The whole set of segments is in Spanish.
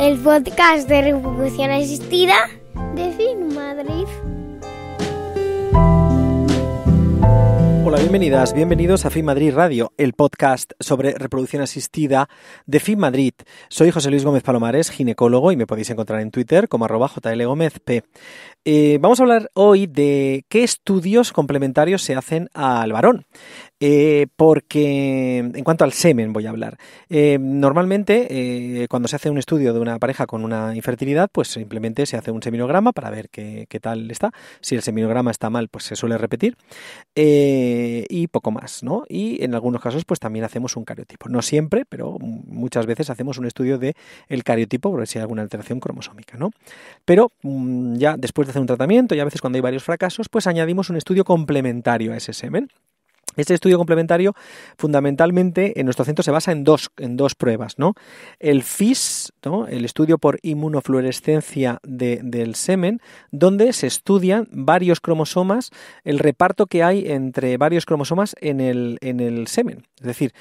el podcast de reproducción asistida de Fin Madrid. Hola, bienvenidas, bienvenidos a Fin Madrid Radio, el podcast sobre reproducción asistida de Fin Madrid. Soy José Luis Gómez Palomares, ginecólogo, y me podéis encontrar en Twitter como arroba jlgómezp. Eh, vamos a hablar hoy de qué estudios complementarios se hacen al varón. Eh, porque en cuanto al semen voy a hablar. Eh, normalmente, eh, cuando se hace un estudio de una pareja con una infertilidad, pues simplemente se hace un seminograma para ver qué, tal está. Si el seminograma está mal, pues se suele repetir. y poco más, ¿no? Y en algunos casos, pues también hacemos un cariotipo. No siempre, pero muchas veces hacemos un estudio del el cariotipo, por si hay alguna alteración cromosómica, Pero mm, ya después de hacer un tratamiento y a veces cuando hay varios fracasos, pues añadimos un estudio complementario a ese semen. Este estudio complementario, fundamentalmente, en nuestro centro se basa en dos, en dos pruebas, ¿no? El FIS, el estudio por inmunofluorescencia del semen, donde se estudian varios cromosomas, el reparto que hay entre varios cromosomas en el, en el semen. Es decir,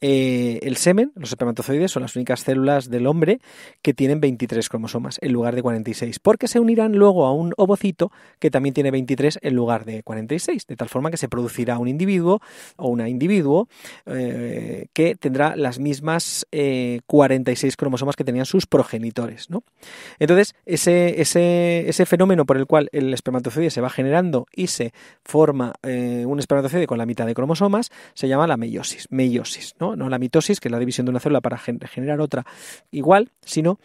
eh, el semen, los espermatozoides, son las únicas células del hombre que tienen 23 cromosomas en lugar de 46, porque se unirán luego a un ovocito que también tiene 23 en lugar de 46, de tal forma que se producirá un individuo o una individuo eh, que tendrá las mismas 46 eh, cromosomas que tenían sus progenitores. ¿no? Entonces, ese, ese, fenómeno por el cual el espermatozoide se va generando y se forma eh, un espermatozoide con la mitad de cromosomas se llama la meiosis, meiosis ¿no? no la mitosis, que es la división de una célula para generar otra igual, sino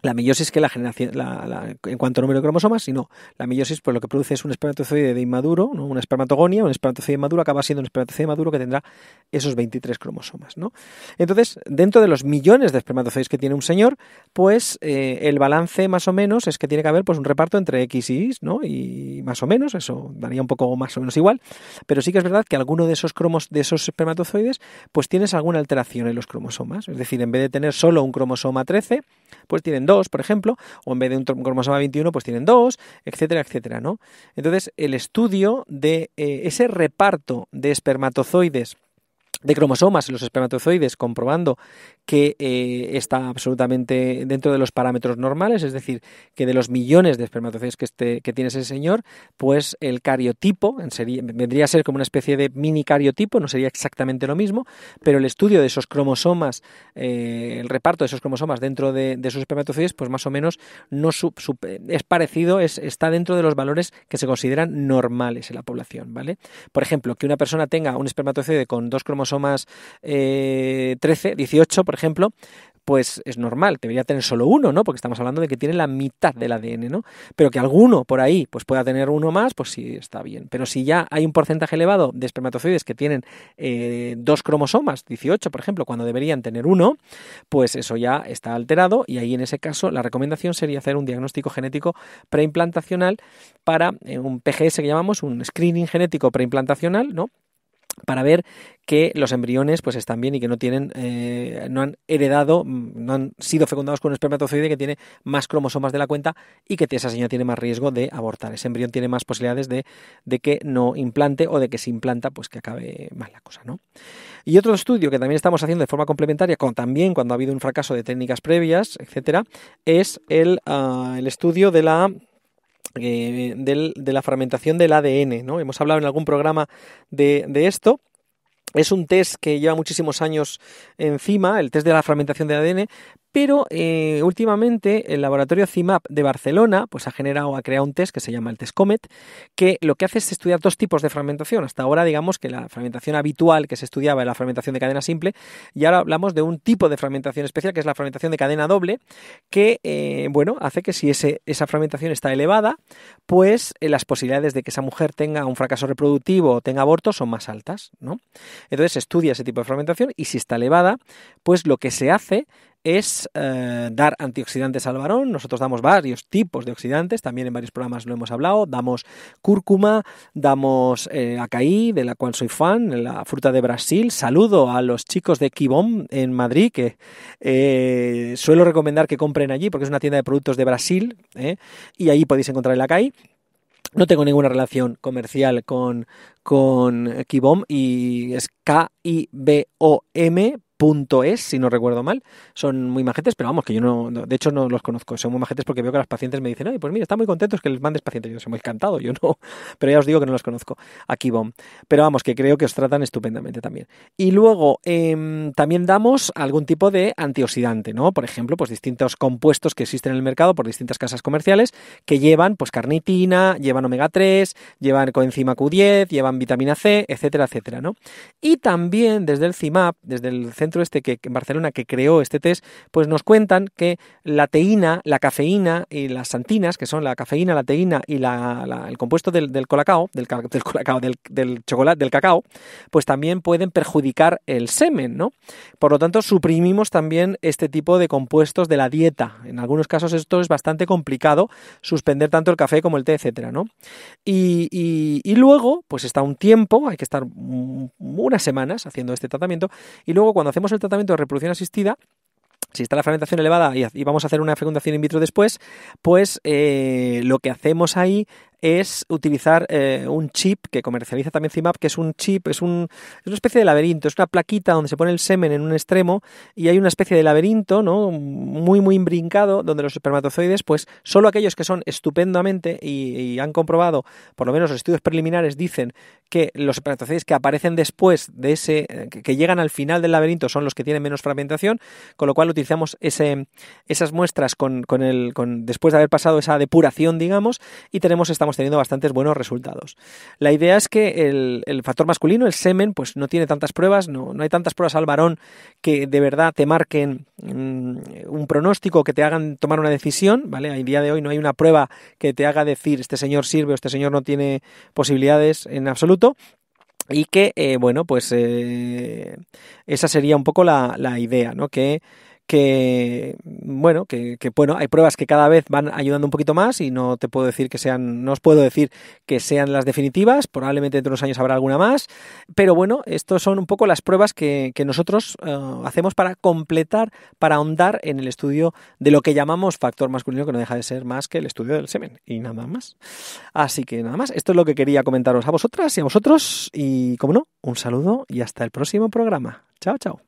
la meiosis que la generación, en cuanto a número de cromosomas, sino la meiosis pues lo que produce es un espermatozoide de inmaduro, una espermatogonia, un espermatozoide inmaduro, acaba siendo un espermatozoide maduro que tendrá esos 23 cromosomas. ¿no? Entonces, dentro de los millones de espermatozoides que tiene un señor, pues eh, el balance más o menos es que tiene que haber pues un reparto entre X y Y, ¿no? y más o menos, eso daría un poco más o menos igual, pero sí que es verdad que alguno de esos cromos, de esos espermatozoides, pues tienes alguna alteración en los cromosomas, es decir, en vez de tener solo un cromosoma 13, pues tienen dos, por ejemplo, o en vez de un cromosoma 21, pues tienen dos, etcétera, etcétera, ¿no? Entonces, el estudio de eh, ese reparto de espermatozoides de cromosomas en los espermatozoides, comprobando que eh, está absolutamente dentro de los parámetros normales, es decir, que de los millones de espermatozoides que, este, tiene ese señor, pues el cariotipo en vendría a ser como una especie de mini cariotipo, no sería exactamente lo mismo, pero el estudio de esos cromosomas, eh, el reparto de esos cromosomas dentro de, esos espermatozoides, pues más o menos no es parecido, es, está dentro de los valores que se consideran normales en la población, ¿vale? Por ejemplo, que una persona tenga un espermatozoide con dos cromosomas 13, eh, 18, por ejemplo, pues es normal, debería tener solo uno, ¿no? Porque estamos hablando de que tiene la mitad del ADN, ¿no? Pero que alguno por ahí pues pueda tener uno más, pues sí está bien. Pero si ya hay un porcentaje elevado de espermatozoides que tienen eh, dos cromosomas, 18 por ejemplo, cuando deberían tener uno, pues eso ya está alterado y ahí en ese caso la recomendación sería hacer un diagnóstico genético preimplantacional para eh, un PGS que llamamos un screening genético preimplantacional, ¿no? para ver que los embriones pues están bien y que no tienen eh, no han heredado mm, no han sido fecundados con un espermatozoide que tiene más cromosomas de la cuenta y que esa señal tiene más riesgo de abortar ese embrión tiene más posibilidades de, de que no implante o de que se implanta pues que acabe mal la cosa no y otro estudio que también estamos haciendo de forma complementaria también cuando ha habido un fracaso de técnicas previas etcétera es el ah, estudio de la eh, de la fragmentación del ADN. ¿no? Hemos hablado en algún programa de, esto. Es un test que lleva muchísimos años encima, el test de la fragmentación de ADN, pero eh, últimamente el laboratorio CIMAP de Barcelona pues, ha generado, ha creado un test que se llama el test COMET, que lo que hace es estudiar dos tipos de fragmentación. Hasta ahora digamos que la fragmentación habitual que se estudiaba era la fragmentación de cadena simple y ahora hablamos de un tipo de fragmentación especial que es la fragmentación de cadena doble, que eh, bueno, hace que si ese, esa fragmentación está elevada, pues eh, las posibilidades de que esa mujer tenga un fracaso reproductivo o tenga aborto son más altas. ¿no? Entonces estudia ese tipo de fragmentación y si está elevada, pues lo que se hace es eh, dar antioxidantes al varón. Nosotros damos varios tipos de oxidantes, también en varios programas lo hemos hablado. Damos cúrcuma, damos eh, de la cual soy fan, la fruta de Brasil. Saludo a los chicos de Kibom en Madrid, que eh, suelo recomendar que compren allí porque es una tienda de productos de Brasil eh, y ahí podéis encontrar el acaí. No tengo ninguna relación comercial con, con Kibom y es K-I-B-O-M, Punto es, si no recuerdo mal, son muy majetes, pero vamos, que yo no, de hecho no los conozco, son muy majetes porque veo que las pacientes me dicen, ay, pues mira, están muy contentos que les mandes pacientes, yo soy muy encantado, yo no, pero ya os digo que no los conozco, aquí bom. Pero vamos, que creo que os tratan estupendamente también. Y luego, em, también damos algún tipo de antioxidante, ¿no? Por ejemplo, pues distintos compuestos que existen en el mercado por distintas casas comerciales que llevan, pues carnitina, llevan omega 3, llevan coenzima Q10, llevan vitamina C, etcétera, etcétera, ¿no? Y también desde el CIMAP, desde el Centro este que en Barcelona que creó este test, pues nos cuentan que la teína, la cafeína y las santinas, que son la cafeína, la teína y el compuesto del, colacao, del, del, chocolate, del cacao, pues también pueden perjudicar el semen, ¿no? Por lo tanto, suprimimos también este tipo de compuestos de la dieta. En algunos casos esto es bastante complicado, suspender tanto el café como el té, etcétera, ¿no? Y, y luego, pues está un tiempo, hay que estar unas semanas haciendo este tratamiento, y luego cuando hacemos hacemos el tratamiento de reproducción asistida, si está la fragmentación elevada y, vamos a hacer una fecundación in vitro después, pues eh, lo que hacemos ahí es utilizar eh, un chip que comercializa también CIMAP, que es un chip, es, un, una especie de laberinto, es una plaquita donde se pone el semen en un extremo y hay una especie de laberinto, ¿no? Muy, muy imbrincado, donde los espermatozoides, pues solo aquellos que son estupendamente y, han comprobado, por lo menos los estudios preliminares dicen que los espermatozoides que aparecen después de ese, que, llegan al final del laberinto son los que tienen menos fragmentación, con lo cual utilizamos ese, esas muestras con, el, después de haber pasado esa depuración, digamos, y tenemos esta teniendo bastantes buenos resultados. La idea es que el, factor masculino, el semen, pues no tiene tantas pruebas, no, hay tantas pruebas al varón que de verdad te marquen mm, un pronóstico, que te hagan tomar una decisión, ¿vale? A día de hoy no hay una prueba que te haga decir este señor sirve o este señor no tiene posibilidades en absoluto, y que, eh, bueno, pues eh, esa sería un poco la, idea, ¿no? Que que bueno, que, bueno, hay pruebas que cada vez van ayudando un poquito más y no te puedo decir que sean, no os puedo decir que sean las definitivas, probablemente dentro de unos años habrá alguna más, pero bueno, estos son un poco las pruebas que, que nosotros eh, hacemos para completar, para ahondar en el estudio de lo que llamamos factor masculino, que no deja de ser más que el estudio del semen y nada más. Así que nada más, esto es lo que quería comentaros a vosotras y a vosotros y como no, un saludo y hasta el próximo programa. Chao, chao.